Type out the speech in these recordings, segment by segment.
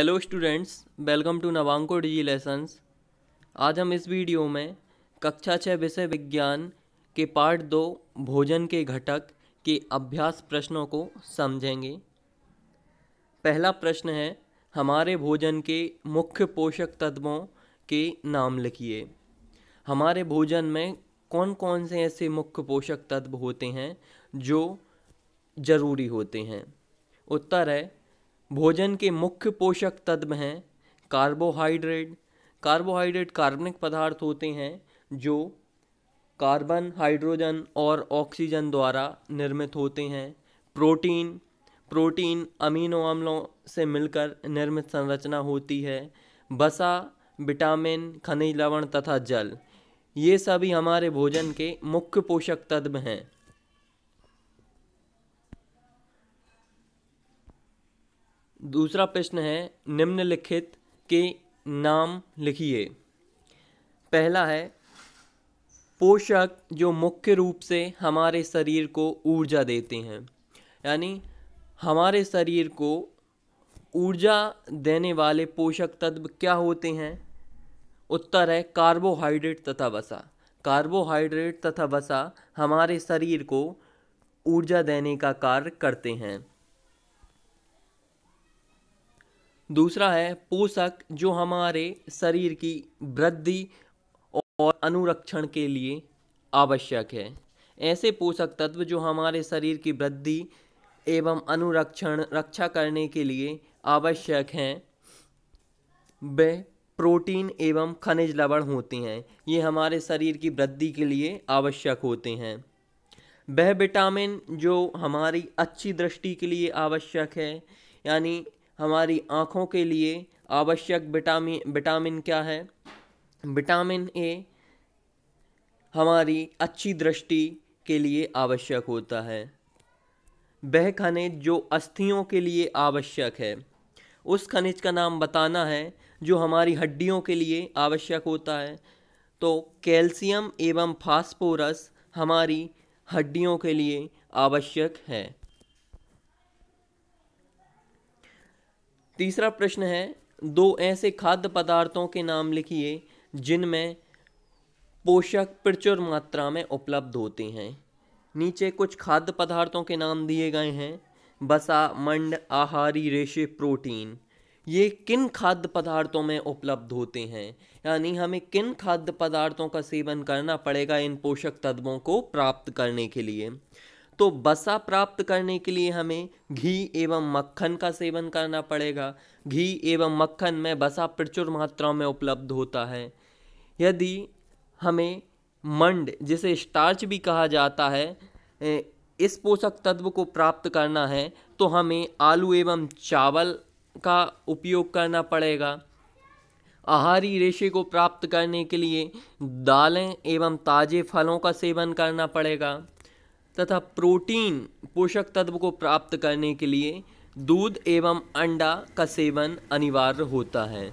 hello students welcome to नवांको digi lessons आज हम इस वीडियो में कक्षा छः विषय विज्ञान के पार्ट दो भोजन के घटक के अभ्यास प्रश्नों को समझेंगे पहला प्रश्न है हमारे भोजन के मुख्य पोषक तत्वों के नाम लिखिए हमारे भोजन में कौन कौन से ऐसे मुख्य पोषक तत्व होते हैं जो ज़रूरी होते हैं उत्तर है भोजन के मुख्य पोषक तत्व हैं कार्बोहाइड्रेट कार्बोहाइड्रेट कार्बनिक पदार्थ होते हैं जो कार्बन हाइड्रोजन और ऑक्सीजन द्वारा निर्मित होते हैं प्रोटीन प्रोटीन अमीनो अम्लों से मिलकर निर्मित संरचना होती है बसा विटामिन खनिज लवण तथा जल ये सभी हमारे भोजन के मुख्य पोषक तत्व हैं दूसरा प्रश्न है निम्नलिखित के नाम लिखिए पहला है पोषक जो मुख्य रूप से हमारे शरीर को ऊर्जा देते हैं यानी हमारे शरीर को ऊर्जा देने वाले पोषक तत्व क्या होते हैं उत्तर है कार्बोहाइड्रेट तथा वसा कार्बोहाइड्रेट तथा वसा हमारे शरीर को ऊर्जा देने का कार्य करते हैं दूसरा है पोषक जो हमारे शरीर की वृद्धि और अनुरक्षण के लिए आवश्यक है ऐसे पोषक तत्व जो हमारे शरीर की वृद्धि एवं अनुरक्षण रक्षा करने के लिए आवश्यक हैं वे प्रोटीन एवं खनिज लवण होते हैं ये हमारे शरीर की वृद्धि के लिए आवश्यक होते हैं वह विटामिन जो हमारी अच्छी दृष्टि के लिए आवश्यक है यानी हमारी आँखों के लिए आवश्यक विटामिन विटामिन क्या है विटामिन ए हमारी अच्छी दृष्टि के लिए आवश्यक होता है वह खनिज जो अस्थियों के लिए आवश्यक है उस खनिज का नाम बताना है जो हमारी हड्डियों के लिए आवश्यक होता है तो कैल्शियम एवं फास्फोरस हमारी हड्डियों के लिए आवश्यक है तीसरा प्रश्न है दो ऐसे खाद्य पदार्थों के नाम लिखिए जिनमें पोषक प्रचुर मात्रा में उपलब्ध होते हैं नीचे कुछ खाद्य पदार्थों के नाम दिए गए हैं बसा मंड आहारी रेशे प्रोटीन ये किन खाद्य पदार्थों में उपलब्ध होते हैं यानी हमें किन खाद्य पदार्थों का सेवन करना पड़ेगा इन पोषक तत्वों को प्राप्त करने के लिए तो बसा प्राप्त करने के लिए हमें घी एवं मक्खन का सेवन करना पड़ेगा घी एवं मक्खन में बसा प्रचुर मात्रा में उपलब्ध होता है यदि हमें मंड जिसे स्टार्च भी कहा जाता है इस पोषक तत्व को प्राप्त करना है तो हमें आलू एवं चावल का उपयोग करना पड़ेगा आहारी रेशे को प्राप्त करने के लिए दालें एवं ताजे फलों का सेवन करना पड़ेगा तथा प्रोटीन पोषक तत्व को प्राप्त करने के लिए दूध एवं अंडा का सेवन अनिवार्य होता है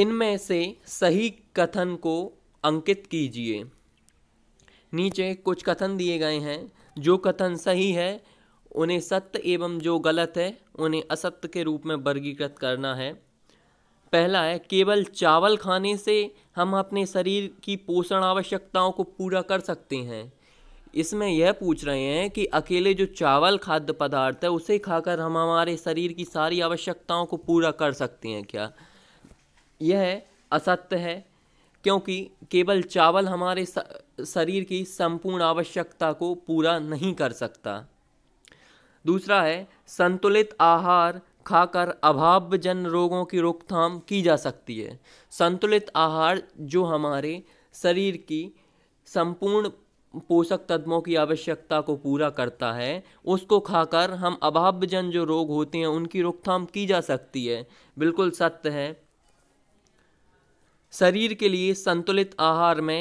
इनमें से सही कथन को अंकित कीजिए नीचे कुछ कथन दिए गए हैं जो कथन सही है उन्हें सत्य एवं जो गलत है उन्हें असत्य के रूप में वर्गीकृत करना है पहला है केवल चावल खाने से हम अपने शरीर की पोषण आवश्यकताओं को पूरा कर सकते हैं इसमें यह पूछ रहे हैं कि अकेले जो चावल खाद्य पदार्थ है उसे खाकर हम हमारे शरीर की सारी आवश्यकताओं को पूरा कर सकते हैं क्या यह असत्य है क्योंकि केवल चावल हमारे शरीर की संपूर्ण आवश्यकता को पूरा नहीं कर सकता दूसरा है संतुलित आहार खाकर अभावजन रोगों की रोकथाम की जा सकती है संतुलित आहार जो हमारे शरीर की संपूर्ण पोषक तत्वों की आवश्यकता को पूरा करता है उसको खाकर हम अभावजन जो रोग होते हैं उनकी रोकथाम की जा सकती है बिल्कुल सत्य है शरीर के लिए संतुलित आहार में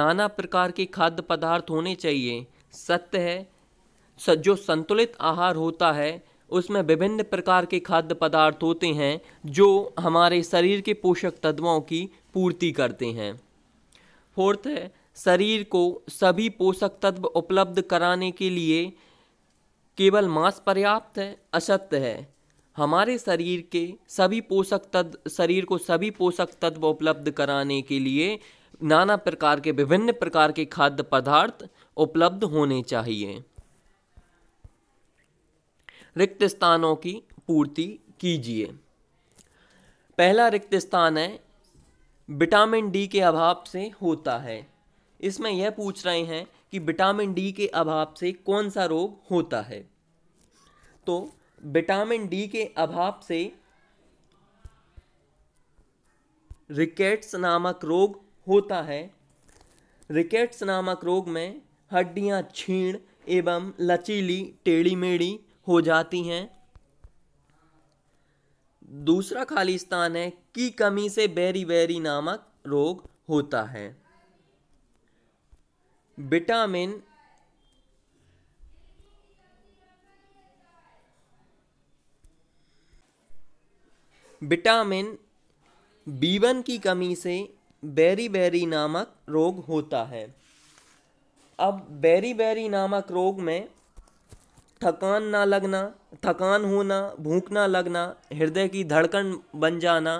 नाना प्रकार के खाद्य पदार्थ होने चाहिए सत्य है जो संतुलित आहार होता है उसमें विभिन्न प्रकार के खाद्य पदार्थ होते हैं जो हमारे शरीर के पोषक तत्वों की पूर्ति करते हैं फोर्थ है शरीर को सभी पोषक तत्व उपलब्ध कराने के लिए केवल मांस पर्याप्त है असत्य है हमारे शरीर के सभी पोषक तत्व शरीर को सभी पोषक तत्व उपलब्ध कराने के लिए नाना प्रकार के विभिन्न प्रकार के खाद्य पदार्थ उपलब्ध होने चाहिए रिक्त स्थानों की पूर्ति कीजिए पहला रिक्त स्थान है विटामिन डी के अभाव से होता है इसमें यह पूछ रहे हैं कि विटामिन डी के अभाव से कौन सा रोग होता है तो विटामिन डी के अभाव से रिकेट्स नामक रोग होता है रिकेट्स नामक रोग में हड्डियां छीण एवं लचीली टेढ़ी मेढ़ी हो जाती हैं दूसरा खाली स्थान है की कमी से बेरी बेरी नामक रोग होता है विटामिन विटामिन बी वन की कमी से बेरी बेरी नामक रोग होता है अब बेरी बेरी नामक रोग में थकान ना लगना थकान होना भूख ना लगना हृदय की धड़कन बन जाना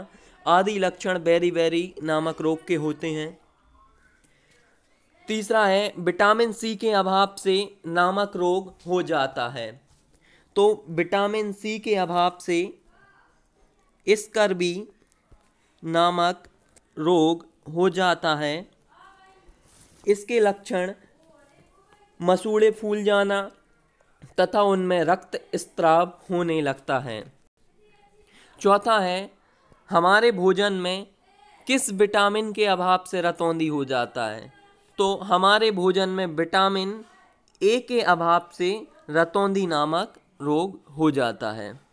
आदि लक्षण बेरी बेरी नामक रोग के होते हैं तीसरा है विटामिन सी के अभाव से नामक रोग हो जाता है तो विटामिन सी के अभाव से भी नामक रोग हो जाता है इसके लक्षण मसूड़े फूल जाना तथा उनमें रक्त स्त्राव होने लगता है चौथा है हमारे भोजन में किस विटामिन के अभाव से रतौंदी हो जाता है तो हमारे भोजन में विटामिन ए के अभाव से रतौंदी नामक रोग हो जाता है